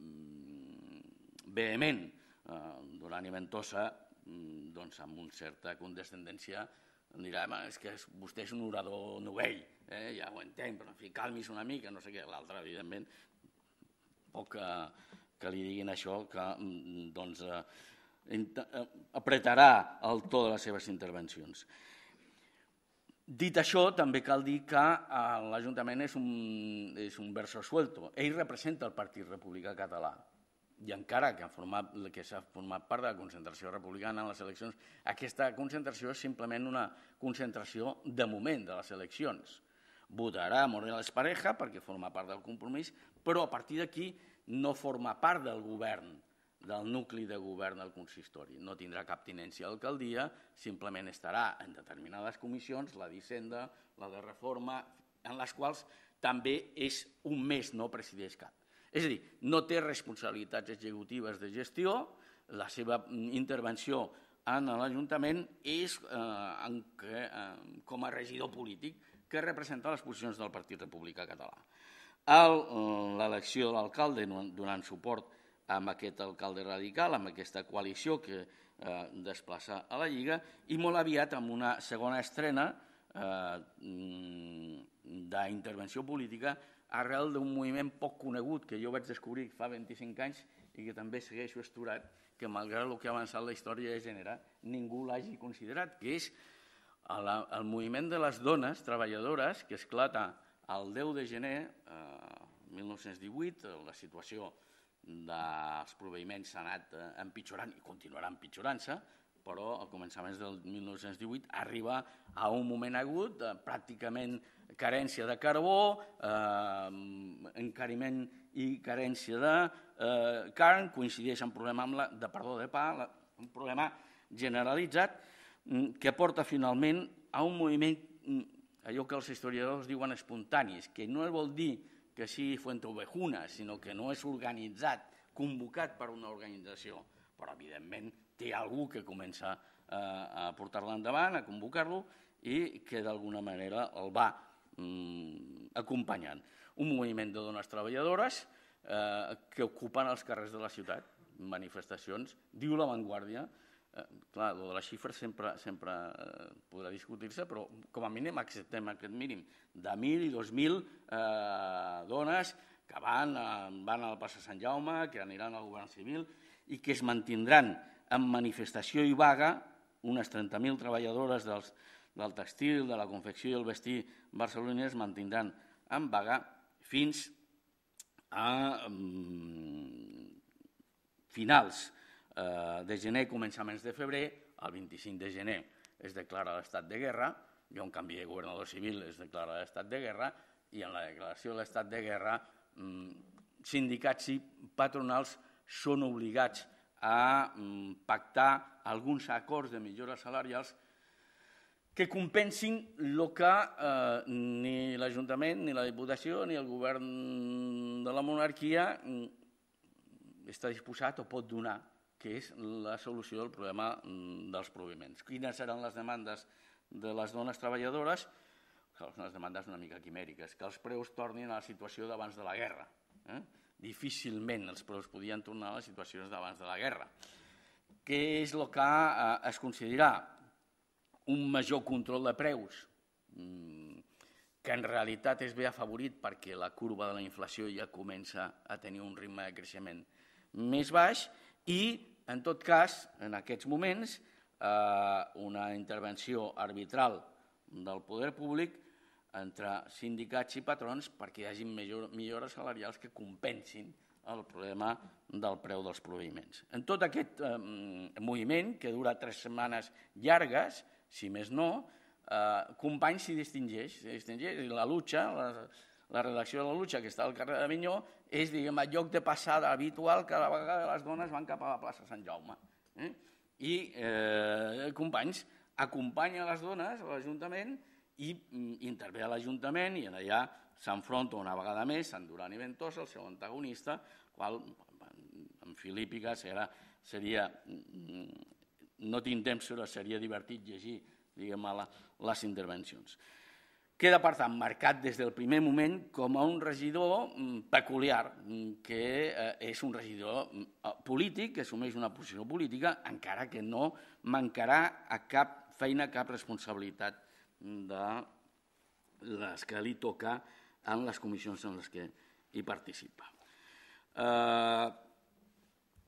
vehement. Eh, Durant i Ventosa, mm, doncs, amb una certa condescendència, eh, em dirà, és que vostè és un orador novell, eh? ja ho entenc, però en fi, calmis una mica, no sé què. L'altre, evidentment, poc que, que li diguin això, que mm, doncs, eh, eh, apretarà el to de les seves intervencions. Dit això, també cal dir que eh, l'Ajuntament és un, és un verso suelto. Ell representa el Partit Republicà Català, i encara que, ha format, que s'ha format part de la concentració republicana en les eleccions, aquesta concentració és simplement una concentració de moment de les eleccions. Votarà Morales Pareja perquè forma part del compromís, però a partir d'aquí no forma part del govern, del nucli de govern del consistori. No tindrà cap tinència a l'alcaldia, simplement estarà en determinades comissions, la d'Hisenda, la de Reforma, en les quals també és un mes, no presideix cap. És a dir, no té responsabilitats executives de gestió, la seva intervenció en l'Ajuntament és eh, en que, eh, com a regidor polític que representa les posicions del Partit Republicà Català. Eh, l'elecció de l'alcalde donant suport amb aquest alcalde radical, amb aquesta coalició que eh, desplaça a la Lliga, i molt aviat amb una segona estrena eh, mm, d'intervenció política arrel d'un moviment poc conegut que jo vaig descobrir fa 25 anys i que també segueixo esturat, que malgrat el que ha avançat la història de gènere, ningú l'hagi considerat, que és el, el moviment de les dones treballadores que esclata el 10 de gener eh, 1918, la situació dels proveïments s'ha anat eh, empitjorant i continuarà empitjorant-se, però a començaments del 1918 arriba a un moment agut, eh, pràcticament eh, carència de carbó, eh, encariment i carència de eh, carn, coincideix amb problema amb la, de perdó de pa, la, un problema generalitzat mm, que porta finalment a un moviment, mm, allò que els historiadors diuen espontanis, que no vol dir que sigui Fuente Ovejuna, sinó que no és organitzat, convocat per una organització, però evidentment té algú que comença eh, a portar-la endavant, a convocar-lo, i que d'alguna manera el va Mm, acompanyant. Un moviment de dones treballadores eh, que ocupen els carrers de la ciutat, manifestacions, diu la Vanguardia, eh, clar, lo de les xifres sempre, sempre eh, podrà discutir-se, però com a mínim acceptem aquest mínim de 1.000 i 2.000 eh, dones que van, eh, van al Passa Sant Jaume, que aniran al govern civil i que es mantindran en manifestació i vaga unes 30.000 treballadores dels, del textil, de la confecció i el vestir barcelonès mantindran en vaga fins a mm, finals eh, de gener, començaments de febrer, el 25 de gener es declara l'estat de guerra, hi ha un canvi de governador civil, es declara l'estat de guerra, i en la declaració de l'estat de guerra mm, sindicats i patronals són obligats a mm, pactar alguns acords de millores salarials que compensin el que eh, ni l'Ajuntament, ni la Diputació, ni el govern de la monarquia mm, està disposat o pot donar, que és la solució del problema mm, dels proviments. Quines seran les demandes de les dones treballadores? Són les demandes una mica quimèriques, que els preus tornin a la situació d'abans de la guerra. Eh? Difícilment els preus podien tornar a les situacions d'abans de la guerra. Què és el que eh, es considerarà? un major control de preus, mm, que en realitat és bé afavorit perquè la curva de la inflació ja comença a tenir un ritme de creixement més baix i, en tot cas, en aquests moments, eh, una intervenció arbitral del poder públic entre sindicats i patrons perquè hi hagin millores salarials que compensin el problema del preu dels proveïments. En tot aquest eh, mm, moviment, que dura tres setmanes llargues, si més no, eh, Companys s'hi distingeix, distingeix, la Lutxa, la, la redacció de la Lutxa, que està al carrer de Minyó, és, diguem, el lloc de passada habitual que a la vegada les dones van cap a la plaça Sant Jaume. Eh? I eh, Companys acompanya les dones a l'Ajuntament i mm, intervé a l'Ajuntament i en allà s'enfronta una vegada més Sant Duran i Ventosa, el seu antagonista, qual en Filípica serà, seria mm, no tinc temps, però seria divertit llegir diguem, la, les intervencions. Queda, per tant, marcat des del primer moment com a un regidor mm, peculiar, mm, que eh, és un regidor mm, eh, polític, que assumeix una posició política, encara que no mancarà a cap feina, cap responsabilitat de les que li toca en les comissions en les que hi participa. Eh,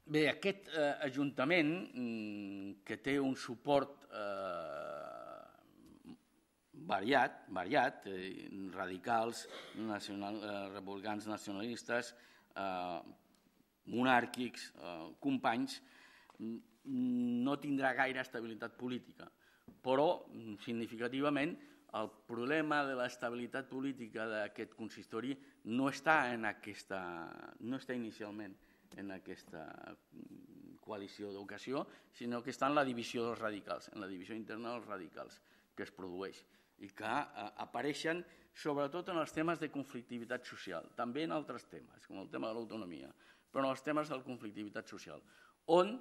Bé, aquest eh, ajuntament, mm, que té un suport eh, variat, variat eh, radicals, nacional, eh, republicans nacionalistes, eh, monàrquics, eh, companys, mm, no tindrà gaire estabilitat política, però mm, significativament el problema de l'estabilitat política d'aquest consistori no està, en aquesta, no està inicialment en aquesta mm, coalició d'ocasió, sinó que està en la divisió dels radicals, en la divisió interna dels radicals que es produeix i que eh, apareixen sobretot en els temes de conflictivitat social, també en altres temes, com el tema de l'autonomia, però en els temes de la conflictivitat social, on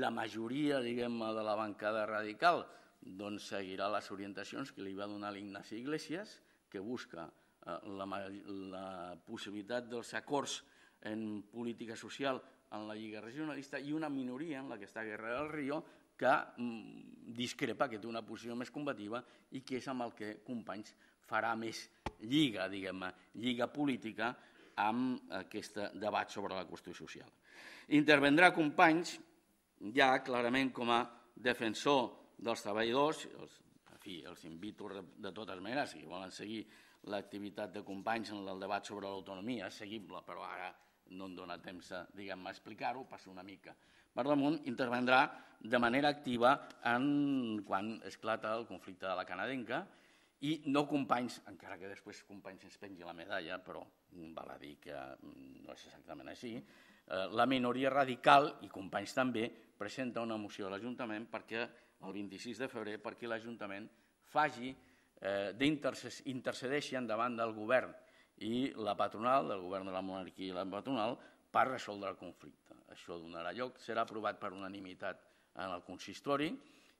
la majoria diguem, de la bancada radical doncs, seguirà les orientacions que li va donar l'Ignasi Iglesias, que busca eh, la, la possibilitat dels acords en política social en la Lliga Regionalista i una minoria en la que està Guerra del Río que mm, discrepa, que té una posició més combativa i que és amb el que Companys farà més lliga, diguem-ne, lliga política amb aquest debat sobre la qüestió social. Intervendrà Companys ja clarament com a defensor dels treballadors, els, en fi, els invito de totes maneres, si volen seguir l'activitat de Companys en el debat sobre l'autonomia, seguim-la, però ara no em dóna temps a, diguem a explicar-ho, passo una mica per damunt, intervendrà de manera activa en, quan esclata el conflicte de la canadenca i no companys, encara que després companys ens pengi la medalla, però val a dir que mm, no és exactament així, eh, la minoria radical i companys també presenta una moció a l'Ajuntament perquè el 26 de febrer perquè l'Ajuntament faci eh, d'intercedeixi endavant del govern i la patronal, el govern de la monarquia i la patronal, per resoldre el conflicte. Això donarà lloc, serà aprovat per unanimitat en el consistori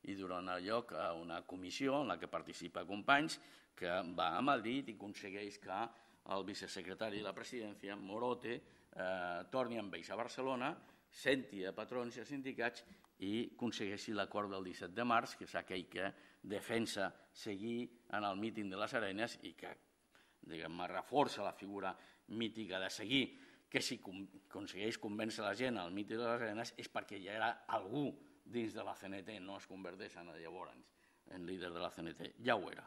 i el lloc a una comissió en la que participa Companys, que va a Madrid i aconsegueix que el vicesecretari de la presidència, Morote, eh, torni amb ells a Barcelona, senti a patrons i a sindicats i aconsegueixi l'acord del 17 de març, que és aquell que defensa seguir en el míting de les Arenes i que diguem reforça la figura mítica de seguir, que si aconsegueix convèncer la gent al mític de les arenes és perquè ja era algú dins de la CNT, no es converteix en llavors en líder de la CNT, ja ho era.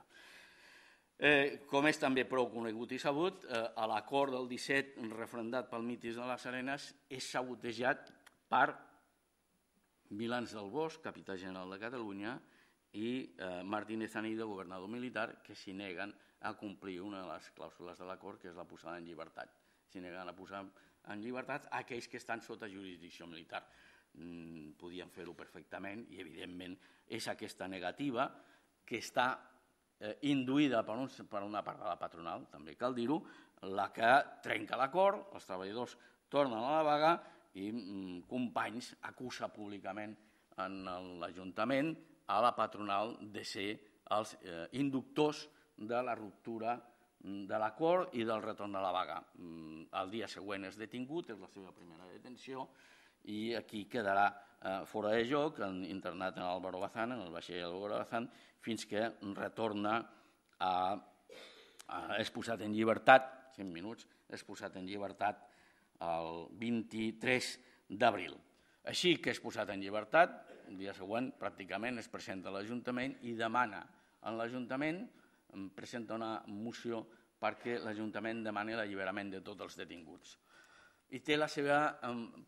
Eh, com és també prou conegut i sabut, eh, a l'acord del 17 refrendat pel mitis de les Arenes és sabotejat per Milans del Bosch, capità general de Catalunya, i eh, Martínez Anido, governador militar, que s'hi neguen a complir una de les clàusules de l'acord, que és la posada en llibertat. S'hi neguen a posar en llibertat aquells que estan sota jurisdicció militar. Mm, podien fer-ho perfectament i, evidentment, és aquesta negativa que està eh, induïda per, un, per una part de la patronal, també cal dir-ho, la que trenca l'acord, els treballadors tornen a la vaga i mm, Companys acusa públicament en l'Ajuntament a la patronal de ser els eh, inductors de la ruptura mm, de l'acord i del retorn a la vaga. Mm, el dia següent és detingut, és la seva primera detenció, i aquí quedarà eh, fora de joc, en, internat en Álvaro Bazán, en el vaixell Álvaro Bazán, fins que retorna a, a és posat en llibertat, 100 minuts, és posat en llibertat el 23 d'abril. Així que és posat en llibertat, el dia següent pràcticament es presenta a l'Ajuntament i demana en l'Ajuntament, presenta una moció perquè l'Ajuntament demani l'alliberament de tots els detinguts. I té la seva,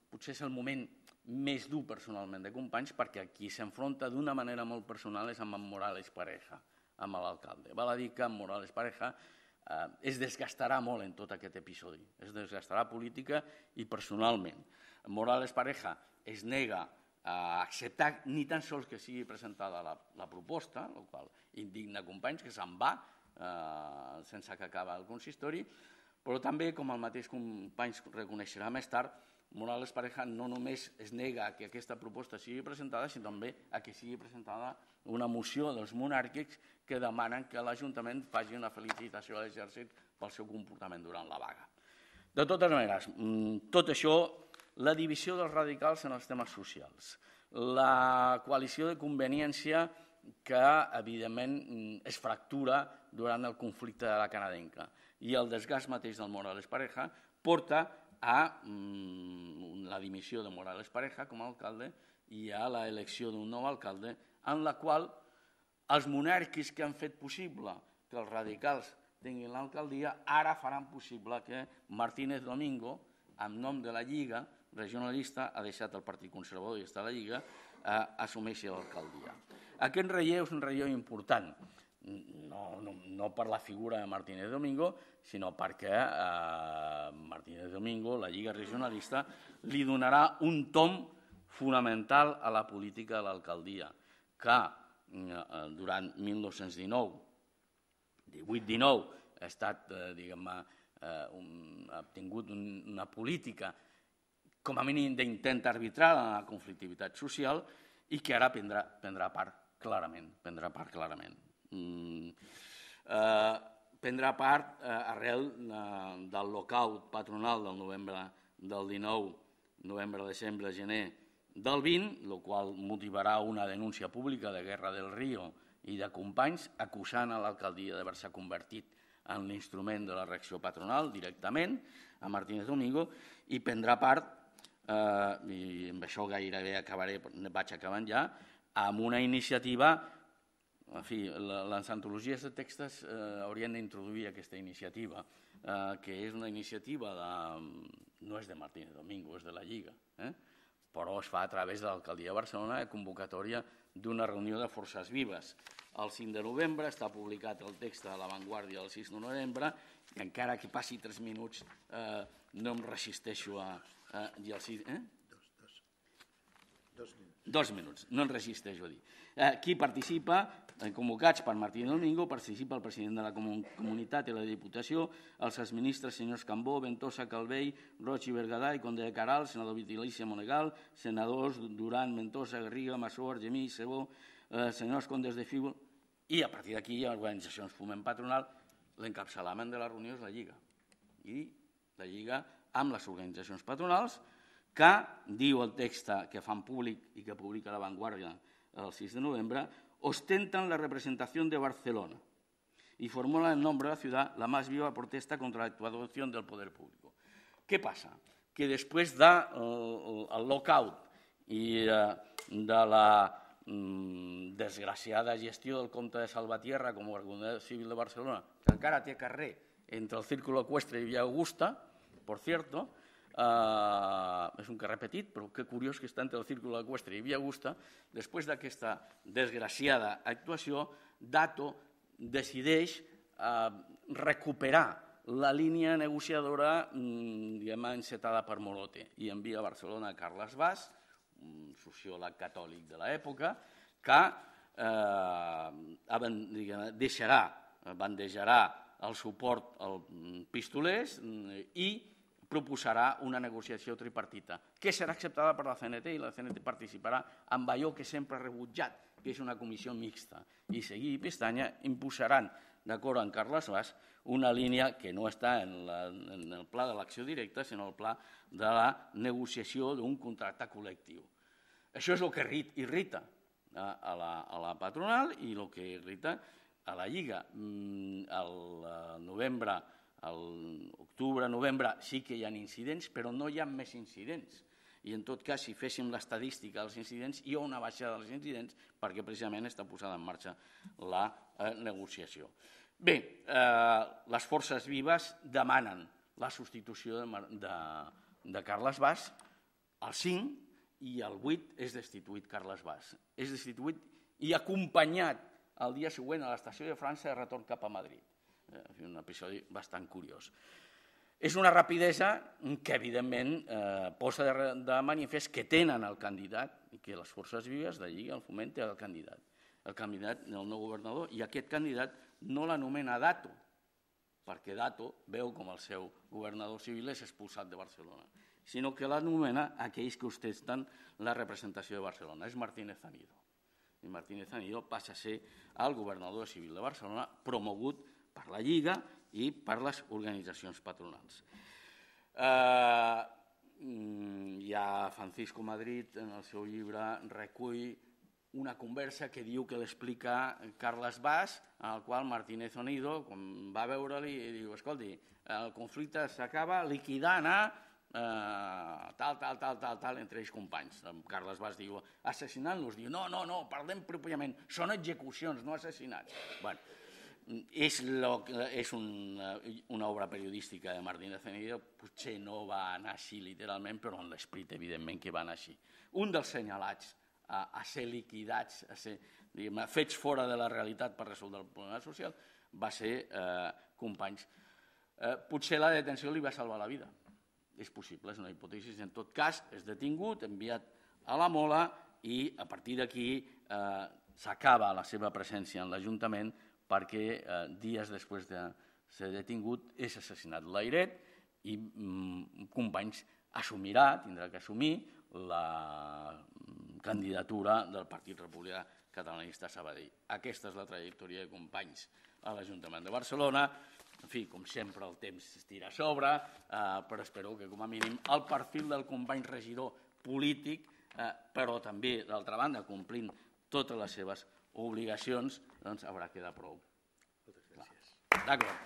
potser és el moment més dur personalment de companys perquè aquí s'enfronta d'una manera molt personal és amb en Morales Pareja, amb l'alcalde. Val a dir que en Morales Pareja eh, es desgastarà molt en tot aquest episodi, es desgastarà política i personalment. En Morales Pareja es nega a acceptar ni tan sols que sigui presentada la, la proposta, el qual indigna companys que se'n va eh, sense que acaba el consistori, però també, com el mateix companys reconeixerà més tard, Morales Pareja no només es nega que aquesta proposta sigui presentada, sinó també a que sigui presentada una moció dels monàrquics que demanen que l'Ajuntament faci una felicitació a l'exèrcit pel seu comportament durant la vaga. De totes maneres, mm, tot això la divisió dels radicals en els temes socials, la coalició de conveniència que, evidentment, mm, es fractura durant el conflicte de la canadenca i el desgast mateix del Morales Pareja porta a mm, la dimissió de Morales Pareja com a alcalde i a l'elecció d'un nou alcalde en la qual els monarquis que han fet possible que els radicals tinguin l'alcaldia ara faran possible que Martínez Domingo, en nom de la Lliga, regionalista ha deixat el Partit Conservador i està a la Lliga, eh, assumeixi l'alcaldia. Aquest relleu és un relleu important, no, no, no per la figura de Martínez Domingo, sinó perquè eh, Martínez Domingo, la Lliga Regionalista, li donarà un tom fonamental a la política de l'alcaldia, que eh, durant 1919, 18-19, ha estat, eh, diguem-ne, eh, un, ha tingut un, una política com a mínim d'intent arbitral en la conflictivitat social i que ara prendrà, prendrà part clarament, prendrà part clarament. Mm, eh, prendrà part eh, arrel eh, del lockout patronal del novembre del 19, novembre, desembre, gener del 20, el qual motivarà una denúncia pública de Guerra del Río i de companys acusant a l'alcaldia d'haver-se convertit en l'instrument de la reacció patronal directament a Martínez Domingo i prendrà part eh, i amb això gairebé acabaré, vaig acabant ja, amb una iniciativa en fi, les antologies de textes eh, haurien d'introduir aquesta iniciativa, eh, que és una iniciativa de... no és de Martínez Domingo, és de la Lliga, eh? però es fa a través de l'alcaldia de Barcelona a convocatòria d'una reunió de forces vives. El 5 de novembre està publicat el text de l'avantguàrdia del 6 de novembre i encara que passi 3 minuts eh, no em resisteixo a, Eh, I el sis... Eh? Dos, dos. Dos minuts. Dos minuts, no enregistra, jo dic. Eh, qui participa, eh, convocats per Martín Domingo, participa el president de la comun comunitat i la Diputació, els exministres senyors Cambó, Ventosa, Calvell, Roig i Berguedà i Conde de Caral, senador Vitilícia Monegal, senadors Duran, Ventosa, Garriga, Massó, Argemí, Cebó, eh, senyors Condes de Fígol, i a partir d'aquí organitzacions Foment Patronal, l'encapçalament de la reunió és la Lliga. I la Lliga amb les organitzacions patronals, que diu el text que fan públic i que publica La Vanguardia el 6 de novembre, ostenten la representació de Barcelona i formula en nombre de la ciutat la més viva protesta contra la del poder públic. Què passa? Que després da eh, el, lockout i eh, de la mm, desgraciada gestió del comte de Salvatierra com a governador civil de Barcelona, que encara té carrer entre el Círculo Equestre i Via Augusta, Por cierto, Uh, ah, és un carrer petit, però que curiós que està entre el Círculo de Cuestre i Via Augusta, després d'aquesta desgraciada actuació, Dato decideix uh, recuperar la línia negociadora mm, diguem, encetada per Molote i envia a Barcelona a Carles Bas, un sociòleg catòlic de l'època, que eh, diguem, deixarà, bandejarà el suport al mm, pistolers mm, i proposarà una negociació tripartita, que serà acceptada per la CNT i la CNT participarà amb allò que sempre ha rebutjat, que és una comissió mixta. I Seguí i Pestanya impulsaran, d'acord amb Carles Bas, una línia que no està en, la, en el pla de l'acció directa, sinó el pla de la negociació d'un contracte col·lectiu. Això és el que irrita a la, a la patronal i el que irrita a la Lliga. El mm, eh, novembre al octubre, novembre, sí que hi ha incidents, però no hi ha més incidents. I, en tot cas, si féssim l'estadística dels incidents, hi ha una baixa dels incidents perquè, precisament, està posada en marxa la eh, negociació. Bé, eh, les forces vives demanen la substitució de, de, de Carles Bas, el 5 i el 8 és destituït Carles Bas. És destituït i acompanyat el dia següent a l'estació de França de retorn cap a Madrid. Eh, un episodi bastant curiós. És una rapidesa que, evidentment, eh, posa de, de manifest que tenen el candidat i que les forces vives de Lliga el foment té el candidat. El candidat del nou governador i aquest candidat no l'anomena Dato, perquè Dato veu com el seu governador civil és expulsat de Barcelona, sinó que l'anomena aquells que ostenten la representació de Barcelona. És Martínez Zanido. I Martínez Zanido passa a ser el governador civil de Barcelona promogut per la Lliga i per les organitzacions patronals. Eh, ja mm, Francisco Madrid, en el seu llibre, recull una conversa que diu que l'explica Carles Bas, en el qual Martínez Onido, quan va veure-li, diu, escolti, el conflicte s'acaba liquidant a eh, tal, tal, tal, tal, tal, entre ells companys. Carles Bas diu, assassinant-los, diu, no, no, no, parlem pròpiament, són execucions, no assassinats. Bueno, és, lo, és una, una obra periodística de Martín de Ceneido, potser no va anar així literalment, però en l'esprit evidentment que va anar així. Un dels senyalats a, a ser liquidats, a ser fets fora de la realitat per resoldre el problema social, va ser eh, Companys. Eh, potser la detenció li va salvar la vida. És possible, és una hipòtesi. En tot cas, és detingut, enviat a la mola i a partir d'aquí eh, s'acaba la seva presència en l'Ajuntament perquè eh, dies després de ser detingut és assassinat l'Airet i mm, Companys assumirà, tindrà que assumir, la mm, candidatura del Partit Republicà Catalanista Sabadell. Aquesta és la trajectòria de Companys a l'Ajuntament de Barcelona. En fi, com sempre, el temps tira a sobre, eh, però espero que, com a mínim, el perfil del company regidor polític, eh, però també, d'altra banda, complint totes les seves obligacions, doncs haurà quedat prou. Moltes gràcies. D'acord.